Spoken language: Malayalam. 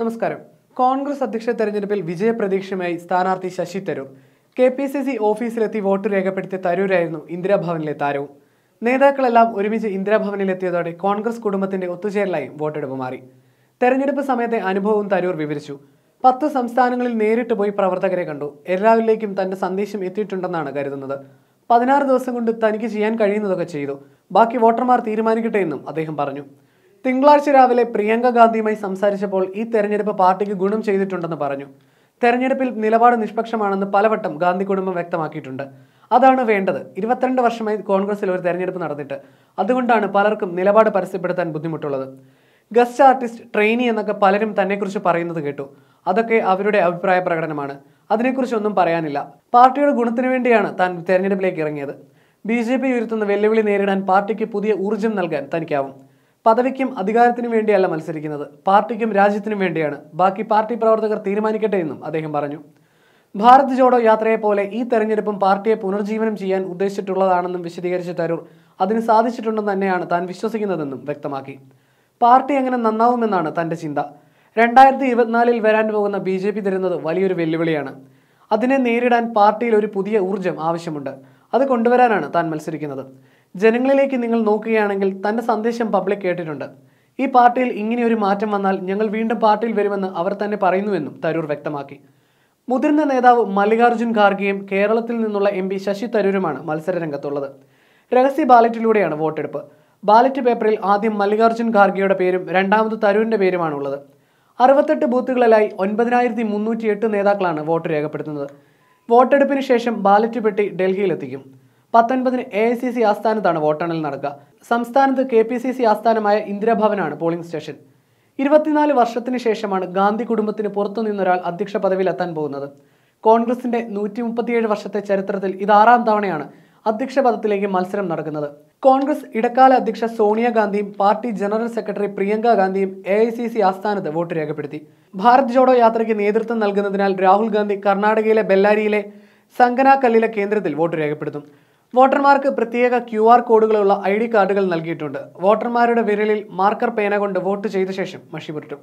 നമസ്കാരം കോൺഗ്രസ് അധ്യക്ഷ തെരഞ്ഞെടുപ്പിൽ വിജയപ്രതീക്ഷയുമായി സ്ഥാനാർത്ഥി Shashi Tharoor K P C C ഓഫീസിലെത്തി വോട്ട് രേഖപ്പെടുത്തിയ തരൂരായിരുന്നു ഇന്ദിരാഭവനിലെ താരവും നേതാക്കളെല്ലാം ഒരുമിച്ച് ഇന്ദിരാഭവനിലെത്തിയതോടെ കോൺഗ്രസ് കുടുംബത്തിന്റെ ഒത്തുചേരലായി വോട്ടെടുപ്പ് മാറി തെരഞ്ഞെടുപ്പ് സമയത്തെ അനുഭവവും തരൂർ വിവരിച്ചു പത്ത് സംസ്ഥാനങ്ങളിൽ നേരിട്ട് പോയി പ്രവർത്തകരെ കണ്ടു എല്ലാവരിലേക്കും തന്റെ സന്ദേശം എത്തിയിട്ടുണ്ടെന്നാണ് കരുതുന്നത് പതിനാറ് ദിവസം കൊണ്ട് തനിക്ക് ചെയ്യാൻ കഴിയുന്നതൊക്കെ ചെയ്തു ബാക്കി വോട്ടർമാർ തീരുമാനിക്കട്ടെ എന്നും അദ്ദേഹം പറഞ്ഞു തിങ്കളാഴ്ച രാവിലെ പ്രിയങ്ക ഗാന്ധിയുമായി സംസാരിച്ചപ്പോൾ ഈ തെരഞ്ഞെടുപ്പ് പാർട്ടിക്ക് ഗുണം ചെയ്തിട്ടുണ്ടെന്ന് പറഞ്ഞു തെരഞ്ഞെടുപ്പിൽ നിലപാട് നിഷ്പക്ഷമാണെന്ന് പലവട്ടം ഗാന്ധി കുടുംബം വ്യക്തമാക്കിയിട്ടുണ്ട് അതാണ് വേണ്ടത് ഇരുപത്തിരണ്ട് വർഷമായി കോൺഗ്രസിൽ ഒരു തെരഞ്ഞെടുപ്പ് നടന്നിട്ട് അതുകൊണ്ടാണ് പലർക്കും നിലപാട് പരസ്യപ്പെടുത്താൻ ബുദ്ധിമുട്ടുള്ളത് ഗസ്റ്റ് ആർട്ടിസ്റ്റ് ട്രെയിനി എന്നൊക്കെ പലരും തന്നെക്കുറിച്ച് പറയുന്നത് കേട്ടു അതൊക്കെ അവരുടെ അഭിപ്രായ പ്രകടനമാണ് അതിനെക്കുറിച്ചൊന്നും പറയാനില്ല പാർട്ടിയുടെ ഗുണത്തിനു വേണ്ടിയാണ് താൻ തെരഞ്ഞെടുപ്പിലേക്ക് ഇറങ്ങിയത് ബി ജെ പി ഉയർത്തുന്ന വെല്ലുവിളി നേരിടാൻ പാർട്ടിക്ക് പുതിയ ഊർജ്ജം നൽകാൻ തനിക്കാവും പദവിക്കും അധികാരത്തിനും വേണ്ടിയല്ല മത്സരിക്കുന്നത് പാർട്ടിക്കും രാജ്യത്തിനും വേണ്ടിയാണ് ബാക്കി പാർട്ടി പ്രവർത്തകർ തീരുമാനിക്കട്ടെ എന്നും അദ്ദേഹം പറഞ്ഞു ഭാരത് ജോഡോ യാത്രയെ പോലെ ഈ തെരഞ്ഞെടുപ്പും പാർട്ടിയെ പുനർജീവനം ചെയ്യാൻ ഉദ്ദേശിച്ചിട്ടുള്ളതാണെന്നും വിശദീകരിച്ച തരൂർ അതിന് സാധിച്ചിട്ടുണ്ടെന്ന് തന്നെയാണ് താൻ വിശ്വസിക്കുന്നതെന്നും വ്യക്തമാക്കി പാർട്ടി എങ്ങനെ നന്നാവുമെന്നാണ് തൻ്റെ ചിന്ത രണ്ടായിരത്തി ഇരുപത്തിനാലിൽ വരാൻ പോകുന്ന ബി ജെ പി തരുന്നത് വലിയൊരു വെല്ലുവിളിയാണ് അതിനെ നേരിടാൻ പാർട്ടിയിൽ ഒരു പുതിയ ഊർജ്ജം ആവശ്യമുണ്ട് അത് കൊണ്ടുവരാനാണ് താൻ മത്സരിക്കുന്നത് ജനങ്ങളിലേക്ക് നിങ്ങൾ നോക്കുകയാണെങ്കിൽ തൻ്റെ സന്ദേശം പബ്ലിക് കേട്ടിട്ടുണ്ട് ഈ പാർട്ടിയിൽ ഇങ്ങനെയൊരു മാറ്റം വന്നാൽ ഞങ്ങൾ വീണ്ടും പാർട്ടിയിൽ വരുമെന്ന് അവർ തന്നെ പറയുന്നുവെന്നും തരൂർ വ്യക്തമാക്കി മുതിർന്ന നേതാവ് മല്ലികാർജുൻ ഖാർഗെയും കേരളത്തിൽ നിന്നുള്ള എം ശശി തരൂരുമാണ് മത്സരരംഗത്തുള്ളത് രഹസ്യ ബാലറ്റിലൂടെയാണ് വോട്ടെടുപ്പ് ബാലറ്റ് പേപ്പറിൽ ആദ്യം മല്ലികാർജുൻ ഖാർഗെയുടെ പേരും രണ്ടാമത് തരൂരിൻ്റെ പേരുമാണുള്ളത് അറുപത്തെട്ട് ബൂത്തുകളിലായി ഒൻപതിനായിരത്തി മുന്നൂറ്റി എട്ട് നേതാക്കളാണ് വോട്ട് രേഖപ്പെടുത്തുന്നത് വോട്ടെടുപ്പിന് ശേഷം ബാലറ്റ് പെട്ടി ഡൽഹിയിലെത്തിക്കും പത്തൊൻപതിന് എ ഐ സി സി ആസ്ഥാനത്താണ് വോട്ടെണ്ണൽ നടക്കുക സംസ്ഥാനത്ത് കെ പി സി സി ആസ്ഥാനമായ ഇന്ദിരാഭവനാണ് പോളിംഗ് സ്റ്റേഷൻ ഇരുപത്തിനാല് വർഷത്തിന് ശേഷമാണ് ഗാന്ധി കുടുംബത്തിന് പുറത്തുനിന്നൊരാൾ അധ്യക്ഷ പദവിയിലെത്താൻ പോകുന്നത് കോൺഗ്രസിന്റെ നൂറ്റി മുപ്പത്തിയേഴ് വർഷത്തെ ചരിത്രത്തിൽ ഇത് ആറാം തവണയാണ് അധ്യക്ഷ പദത്തിലേക്ക് മത്സരം നടക്കുന്നത് കോൺഗ്രസ് ഇടക്കാല അധ്യക്ഷ സോണിയാഗാന്ധിയും പാർട്ടി ജനറൽ സെക്രട്ടറി പ്രിയങ്ക ഗാന്ധിയും എ ഐ സി സി ആസ്ഥാനത്ത് വോട്ട് രേഖപ്പെടുത്തി ഭാരത് ജോഡോ യാത്രയ്ക്ക് നേതൃത്വം നൽകുന്നതിനാൽ രാഹുൽ ഗാന്ധി കർണാടകയിലെ ബെല്ലാരിയിലെ സംഗനാകല്ലിലെ കേന്ദ്രത്തിൽ വോട്ട് രേഖപ്പെടുത്തും വോട്ടർമാർക്ക് പ്രത്യേക ക്യു ആർ കോഡുകളുള്ള ഐ ഡി കാർഡുകൾ നൽകിയിട്ടുണ്ട് വോട്ടർമാരുടെ വിരലിൽ മാർക്കർ പേന കൊണ്ട് വോട്ട് ചെയ്ത ശേഷം മഷി പുരട്ടും